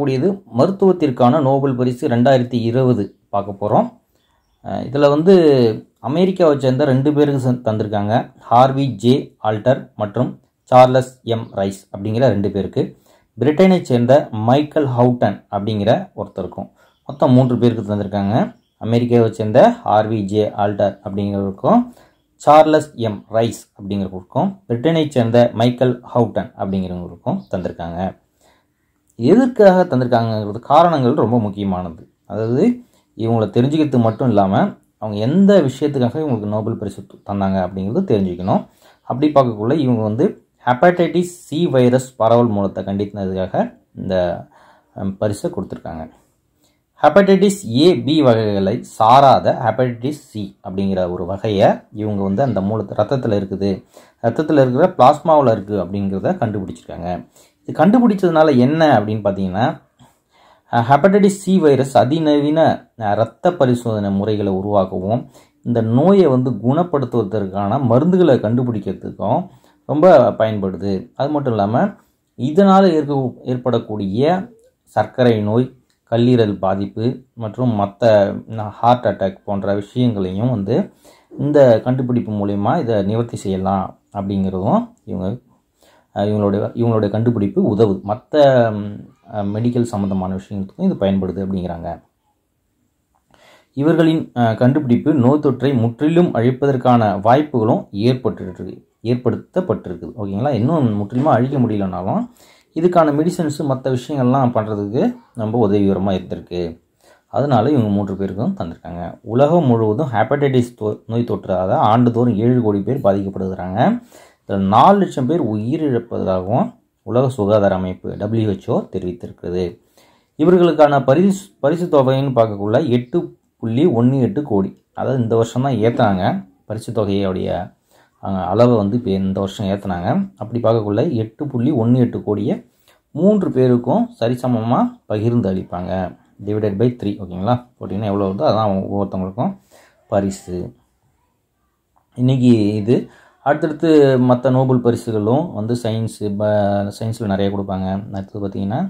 வரக்கூடியது மருத்துவத்திற்கான நோபல் பரிசு ரெண்டாயிரத்தி இருபது பார்க்க போகிறோம் இதில் வந்து அமெரிக்காவை சேர்ந்த ரெண்டு பேருக்கு தந்திருக்காங்க ஹார்வி ஜே ஆல்டர் மற்றும் சார்லஸ் எம் ரைஸ் அப்படிங்கிற ரெண்டு பேருக்கு பிரிட்டனை சேர்ந்த மைக்கேல் ஹவுட்டன் அப்படிங்கிற ஒருத்தருக்கும் மொத்தம் மூன்று பேருக்கு தந்திருக்காங்க அமெரிக்காவை சேர்ந்த ஆர்வி ஜே ஆல்டர் அப்படிங்கிறவருக்கும் சார்லஸ் எம் ரைஸ் அப்படிங்கிறவருக்கும் பிரிட்டனை சேர்ந்த மைக்கேல் ஹவுட்டன் அப்படிங்கிறவங்களுக்கும் தந்திருக்காங்க எதற்காக தந்திருக்காங்கிறது காரணங்கள் ரொம்ப முக்கியமானது அதாவது இவங்களை தெரிஞ்சுக்கிறது மட்டும் இல்லாமல் அவங்க எந்த விஷயத்துக்காக இவங்களுக்கு நோபல் பரிசு தந்தாங்க அப்படிங்கிறது தெரிஞ்சுக்கணும் அப்படி பார்க்கக்குள்ள இவங்க வந்து ஹெப்படைட்டிஸ் சி வைரஸ் பரவல் மூலத்தை கண்டித்தினதுக்காக இந்த பரிசை கொடுத்துருக்காங்க ஹெப்படைட்டிஸ் ஏ பி வகைகளை சாராத ஹெப்படைட்டிஸ் சி அப்படிங்கிற ஒரு வகையை இவங்க வந்து அந்த மூலத்தை ரத்தத்தில் இருக்குது ரத்தத்தில் இருக்கிற பிளாஸ்மாவில் இருக்குது அப்படிங்கிறத கண்டுபிடிச்சிருக்காங்க இது கண்டுபிடிச்சதுனால என்ன அப்படின்னு பார்த்தீங்கன்னா ஹெப்படைட்டிஸ் சி வைரஸ் அதிநவீன இரத்த பரிசோதனை முறைகளை உருவாக்கவும் இந்த நோயை வந்து குணப்படுத்துவதற்கான மருந்துகளை கண்டுபிடிக்கிறதுக்கும் ரொம்ப பயன்படுது அது மட்டும் இல்லாமல் இதனால் இருக்க ஏற்படக்கூடிய சர்க்கரை நோய் கல்லீரல் பாதிப்பு மற்றும் மற்ற ஹார்ட் அட்டாக் போன்ற விஷயங்களையும் வந்து இந்த கண்டுபிடிப்பு மூலயமா இதை நிவர்த்தி செய்யலாம் அப்படிங்கிறதும் இவங்க இவங்களுடைய இவங்களுடைய கண்டுபிடிப்பு உதவுது மற்ற மெடிக்கல் சம்மந்தமான விஷயங்களுக்கும் இது பயன்படுது அப்படிங்கிறாங்க இவர்களின் கண்டுபிடிப்பு நோய் தொற்றை முற்றிலும் அழிப்பதற்கான வாய்ப்புகளும் ஏற்பட்டு ஏற்படுத்தப்பட்டிருக்குது ஓகேங்களா இன்னும் முற்றிலுமாக அழிக்க முடியலனாலும் இதுக்கான மெடிசன்ஸு மற்ற விஷயங்கள்லாம் பண்ணுறதுக்கு ரொம்ப உதவிகரமாக இருந்திருக்கு அதனால இவங்க மூன்று பேருக்கும் தந்திருக்காங்க உலகம் முழுவதும் ஹெப்படைட்டிஸ் நோய் தொற்றாத ஆண்டுதோறும் ஏழு கோடி பேர் பாதிக்கப்படுகிறாங்க இதில் நாலு லட்சம் பேர் உயிரிழப்பதாகவும் உலக சுகாதார அமைப்பு டபிள்யூஹெச்ஓ தெரிவித்திருக்கிறது இவர்களுக்கான பரிசு பரிசு தொகைன்னு பார்க்கக்குள்ள எட்டு புள்ளி ஒன்று எட்டு கோடி அதாவது இந்த வருஷம் தான் ஏற்றினாங்க பரிசு தொகையோடைய அளவை வந்து இப்போ இந்த வருஷம் ஏற்றினாங்க அப்படி பார்க்கக்குள்ள எட்டு புள்ளி ஒன்று எட்டு கோடியை மூன்று பேருக்கும் சரிசமமாக பகிர்ந்து அளிப்பாங்க டிவைடட் பை த்ரீ ஓகேங்களா போட்டிங்கன்னா எவ்வளோ வருதோ அதான் ஒவ்வொருத்தவங்களுக்கும் பரிசு இன்றைக்கி இது அடுத்தடுத்து மற்ற நோபல் பரிசுகளும் வந்து சயின்ஸு ப சயின்ஸில் நிறைய கொடுப்பாங்க அடுத்தது பார்த்திங்கன்னா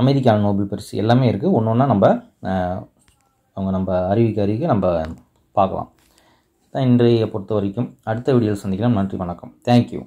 அமெரிக்கா நோபல் பரிசு எல்லாமே இருக்குது ஒன்று ஒன்றா நம்ம அவங்க நம்ம அறிவிக்க அறிவிக்க நம்ம பார்க்கலாம் இன்றைய பொறுத்த வரைக்கும் அடுத்த வீடியோவில் சந்திக்கலாம் நன்றி வணக்கம் தேங்க்யூ